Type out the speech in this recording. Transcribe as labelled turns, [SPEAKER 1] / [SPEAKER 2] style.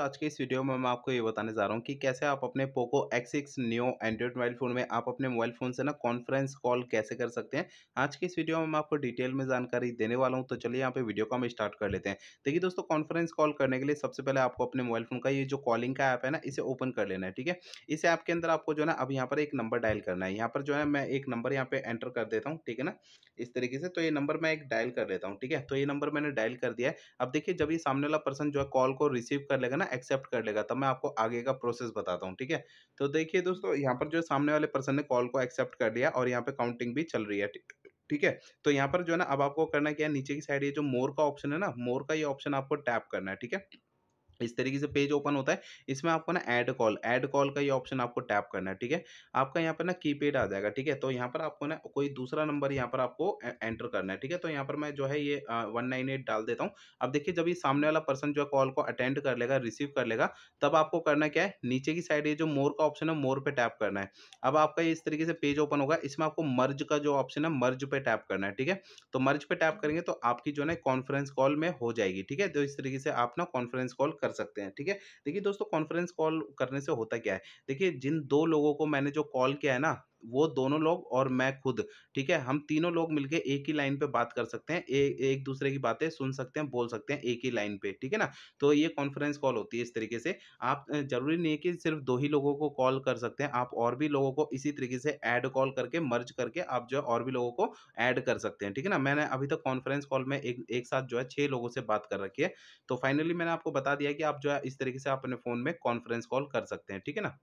[SPEAKER 1] आज के इस वीडियो में मैं आपको ये बताने जा रहा हूँ कि कैसे आप अपने Poco X six new Android mobile phone में आप अपने मोबाइल फ़ोन से ना कॉन्फ्रेंस कॉल कैसे कर सकते हैं आज के इस वीडियो में मैं आपको डिटेल में जानकारी देने वाला हूँ तो चलिए यहाँ पे वीडियो को हम स्टार्ट कर लेते हैं देखिए दोस्तों कॉन्फ्रेंस कॉल करने के लिए सबसे पहले आपको अपने मोबाइल फ़ोन का ये जो कॉलिंग का ऐप है ना इसे ओपन कर लेना है ठीक है इस ऐप के अंदर आपको जो है ना अब यहाँ पर एक नंबर डायल करना है यहाँ पर जो है मैं एक नंबर यहाँ पे एंटर कर देता हूँ ठीक है ना इस तरीके से तो ये नंबर मैं एक डायल कर लेता हूँ ठीक है तो ये नंबर मैंने डायल कर दिया है अब देखिए जब ये सामने वाला पर्सन जो है कॉल को रिसीव कर लेगा ना एक्सेप्ट कर लेगा तब मैं आपको आगे का प्रोसेस बताता हूँ ठीक है तो देखिए दोस्तों यहाँ पर जो सामने वाले पर्सन ने कॉल को एक्सेप्ट कर लिया और यहाँ पे काउंटिंग भी चल रही है ठीक है तो यहाँ पर जो है ना अब आपको करना क्या है नीचे की साइड ये जो मोर का ऑप्शन है ना मोर का ये ऑप्शन आपको टैप करना है ठीक है इस तरीके से पेज ओपन होता है इसमें आपको ना ऐड कॉल ऐड कॉल का ये ऑप्शन आपको टैप करना है ठीक है आपका यहाँ पर ना कीपैड आ जाएगा ठीक है तो यहाँ पर आपको ना कोई दूसरा नंबर यहाँ पर आपको एंटर करना है ठीक है तो यहाँ पर मैं जो है ये वन नाइन एट डाल देता हूँ अब देखिए जब ये सामने वाला पर्सन जो है कॉल को अटेंड कर लेगा रिसीव कर लेगा तब आपको करना क्या है नीचे की साइड ये जो मोर का ऑप्शन है मोर पर टैप करना है अब आपका इस तरीके से पेज ओपन होगा इसमें आपको मर्ज का जो ऑप्शन है मर्ज पर टैप करना है ठीक है तो मर्ज पर टैप करेंगे तो आपकी जो है कॉन्फ्रेंस कॉल में हो जाएगी ठीक है तो इस तरीके से आप ना कॉन्फ्रेंस कॉल कर कर सकते हैं ठीक है देखिए दोस्तों कॉन्फ्रेंस कॉल करने से होता क्या है देखिए जिन दो लोगों को मैंने जो कॉल किया है ना वो दोनों लोग और मैं खुद ठीक है हम तीनों लोग मिलके एक ही लाइन पे बात कर सकते हैं ए, एक दूसरे की बातें सुन सकते हैं बोल सकते हैं एक ही लाइन पे ठीक है ना तो ये कॉन्फ्रेंस कॉल होती है इस तरीके से आप जरूरी नहीं है कि सिर्फ दो ही लोगों को कॉल कर सकते हैं आप और भी लोगों को इसी तरीके से ऐड कॉल करके मर्ज करके आप जो है और भी लोगों को ऐड कर सकते हैं ठीक है ना मैंने अभी तक कॉन्फ्रेंस कॉल में एक एक साथ जो है छः लोगों से बात कर रखी है तो फाइनली मैंने आपको बता दिया कि आप जो है इस तरीके से आप अपने फ़ोन में कॉन्फ्रेंस कॉल कर सकते हैं ठीक है ना